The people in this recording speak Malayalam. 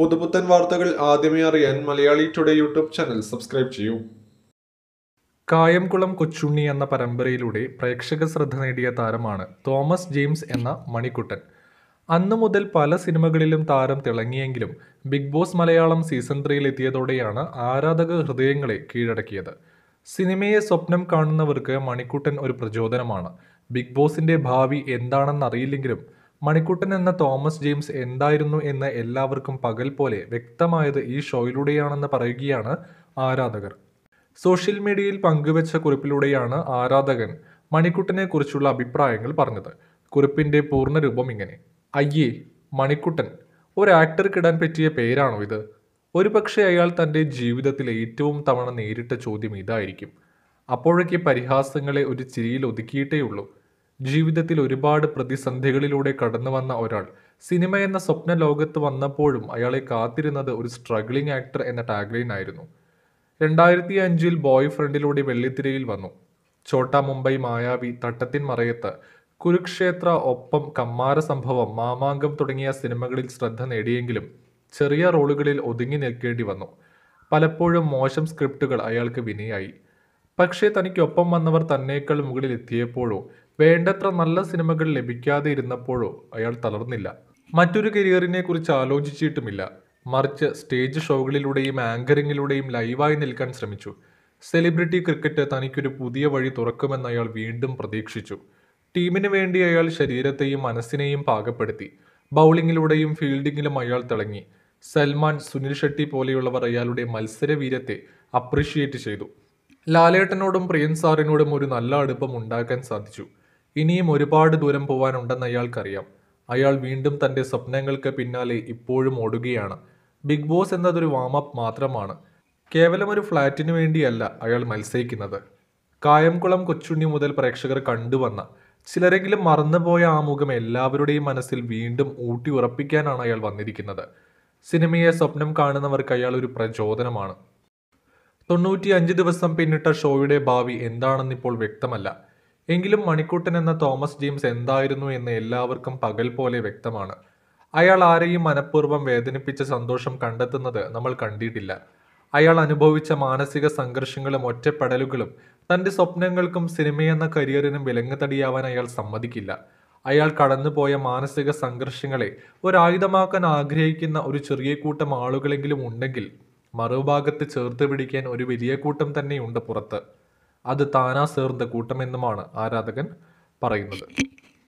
പുതുപുത്തൻ വാർത്തകൾ ആദ്യമേ അറിയാൻ Malayali today YouTube channel subscribe ചെയ്യൂ കായംകുളം കൊച്ചുണ്ണി എന്ന പരമ്പരയിലൂടെ പ്രേക്ഷക ശ്രദ്ധ നേടിയ താരമാണ് തോമസ് ജെയിംസ് എന്ന മണിക്കുട്ടൻ അന്നു മുതൽ പല സിനിമകളിലും താരം തിളങ്ങിയെങ്കിലും ബിഗ് ബോസ് മലയാളം സീസൺ ത്രീയിൽ എത്തിയതോടെയാണ് ആരാധക ഹൃദയങ്ങളെ കീഴടക്കിയത് സിനിമയെ സ്വപ്നം കാണുന്നവർക്ക് മണിക്കുട്ടൻ ഒരു പ്രചോദനമാണ് ബിഗ് ബോസിന്റെ ഭാവി എന്താണെന്നറിയില്ലെങ്കിലും മണിക്കുട്ടൻ എന്ന തോമസ് ജെയിംസ് എന്തായിരുന്നു എന്ന് എല്ലാവർക്കും പകൽ പോലെ വ്യക്തമായത് ഈ ഷോയിലൂടെയാണെന്ന് പറയുകയാണ് ആരാധകർ സോഷ്യൽ മീഡിയയിൽ പങ്കുവച്ച കുറിപ്പിലൂടെയാണ് ആരാധകൻ മണിക്കുട്ടനെ കുറിച്ചുള്ള അഭിപ്രായങ്ങൾ പറഞ്ഞത് കുറിപ്പിന്റെ പൂർണ്ണരൂപം ഇങ്ങനെ അയ്യേ മണിക്കുട്ടൻ ഒരു ആക്ടർക്കിടാൻ പറ്റിയ പേരാണോ ഇത് ഒരുപക്ഷെ അയാൾ തൻ്റെ ജീവിതത്തിൽ ഏറ്റവും തവണ നേരിട്ട ചോദ്യം ഇതായിരിക്കും അപ്പോഴൊക്കെ പരിഹാസങ്ങളെ ഒരു ചിരിയിൽ ഒതുക്കിയിട്ടേ ഉള്ളൂ ജീവിതത്തിൽ ഒരുപാട് പ്രതിസന്ധികളിലൂടെ കടന്നു വന്ന ഒരാൾ സിനിമ എന്ന സ്വപ്ന ലോകത്ത് വന്നപ്പോഴും അയാളെ കാത്തിരുന്നത് ഒരു സ്ട്രഗ്ലിംഗ് ആക്ടർ എന്ന ടാഗ്ലൈൻ ആയിരുന്നു രണ്ടായിരത്തി അഞ്ചിൽ ബോയ് ഫ്രണ്ടിലൂടെ വെള്ളിത്തിരയിൽ വന്നു ഛോട്ട മുംബൈ മായാവി തട്ടത്തിൻ മറയത്ത് കുരുക്ഷേത്ര ഒപ്പം കമ്മാര സംഭവം മാമാങ്കം തുടങ്ങിയ സിനിമകളിൽ ശ്രദ്ധ നേടിയെങ്കിലും ചെറിയ റോളുകളിൽ ഒതുങ്ങി നിൽക്കേണ്ടി വന്നു പലപ്പോഴും മോശം സ്ക്രിപ്റ്റുകൾ അയാൾക്ക് വിനയായി പക്ഷേ തനിക്കൊപ്പം വന്നവർ തന്നേക്കാൾ മുകളിൽ എത്തിയപ്പോഴോ വേണ്ടത്ര നല്ല സിനിമകൾ ലഭിക്കാതെ ഇരുന്നപ്പോഴോ അയാൾ തളർന്നില്ല മറ്റൊരു കരിയറിനെ കുറിച്ച് ആലോചിച്ചിട്ടുമില്ല മറിച്ച് സ്റ്റേജ് ഷോകളിലൂടെയും ആങ്കറിങ്ങിലൂടെയും ലൈവായി നിൽക്കാൻ ശ്രമിച്ചു സെലിബ്രിറ്റി ക്രിക്കറ്റ് തനിക്കൊരു പുതിയ വഴി തുറക്കുമെന്ന് അയാൾ വീണ്ടും പ്രതീക്ഷിച്ചു ടീമിന് വേണ്ടി അയാൾ ശരീരത്തെയും മനസ്സിനെയും പാകപ്പെടുത്തി ബൗളിങ്ങിലൂടെയും ഫീൽഡിങ്ങിലും അയാൾ തിളങ്ങി സൽമാൻ സുനിൽ ഷെട്ടി പോലെയുള്ളവർ അയാളുടെ മത്സരവീര്യത്തെ അപ്രീഷിയേറ്റ് ചെയ്തു ലാലേട്ടനോടും പ്രിയൻ സാറിനോടും ഒരു നല്ല അടുപ്പം ഉണ്ടാക്കാൻ സാധിച്ചു ഇനിയും ഒരുപാട് ദൂരം പോവാനുണ്ടെന്ന് അയാൾക്കറിയാം അയാൾ വീണ്ടും തൻ്റെ സ്വപ്നങ്ങൾക്ക് പിന്നാലെ ഇപ്പോഴും ഓടുകയാണ് ബിഗ് ബോസ് എന്നതൊരു വാമപ്പ് മാത്രമാണ് കേവലം ഒരു ഫ്ലാറ്റിന് വേണ്ടിയല്ല അയാൾ മത്സരിക്കുന്നത് കായംകുളം കൊച്ചുണ്ണി മുതൽ പ്രേക്ഷകർ കണ്ടുവന്ന ചിലരെങ്കിലും മറന്നുപോയ ആ മുഖം എല്ലാവരുടെയും മനസ്സിൽ വീണ്ടും ഊട്ടി ഉറപ്പിക്കാനാണ് അയാൾ വന്നിരിക്കുന്നത് സിനിമയെ സ്വപ്നം കാണുന്നവർക്ക് അയാൾ ഒരു പ്രചോദനമാണ് തൊണ്ണൂറ്റി ദിവസം പിന്നിട്ട ഷോയുടെ ഭാവി എന്താണെന്നിപ്പോൾ വ്യക്തമല്ല എങ്കിലും മണിക്കൂട്ടൻ എന്ന തോമസ് ജെയിംസ് എന്തായിരുന്നു എന്ന് എല്ലാവർക്കും പകൽ പോലെ വ്യക്തമാണ് അയാൾ ആരെയും മനഃപൂർവ്വം വേദനിപ്പിച്ച സന്തോഷം കണ്ടെത്തുന്നത് നമ്മൾ കണ്ടിട്ടില്ല അയാൾ അനുഭവിച്ച മാനസിക സംഘർഷങ്ങളും ഒറ്റപ്പെടലുകളും തൻ്റെ സ്വപ്നങ്ങൾക്കും സിനിമയെന്ന കരിയറിനും വിലങ്ങുതടിയാവാൻ അയാൾ സമ്മതിക്കില്ല അയാൾ കടന്നുപോയ മാനസിക സംഘർഷങ്ങളെ ഒരായുധമാക്കാൻ ആഗ്രഹിക്കുന്ന ഒരു ചെറിയ കൂട്ടം ആളുകളെങ്കിലും ഉണ്ടെങ്കിൽ മറുഭാഗത്ത് ചേർത്ത് പിടിക്കാൻ ഒരു വലിയ കൂട്ടം തന്നെയുണ്ട് പുറത്ത് അത് താനാ സേർന്ന കൂട്ടമെന്നുമാണ് ആരാധകൻ പറയുന്നത്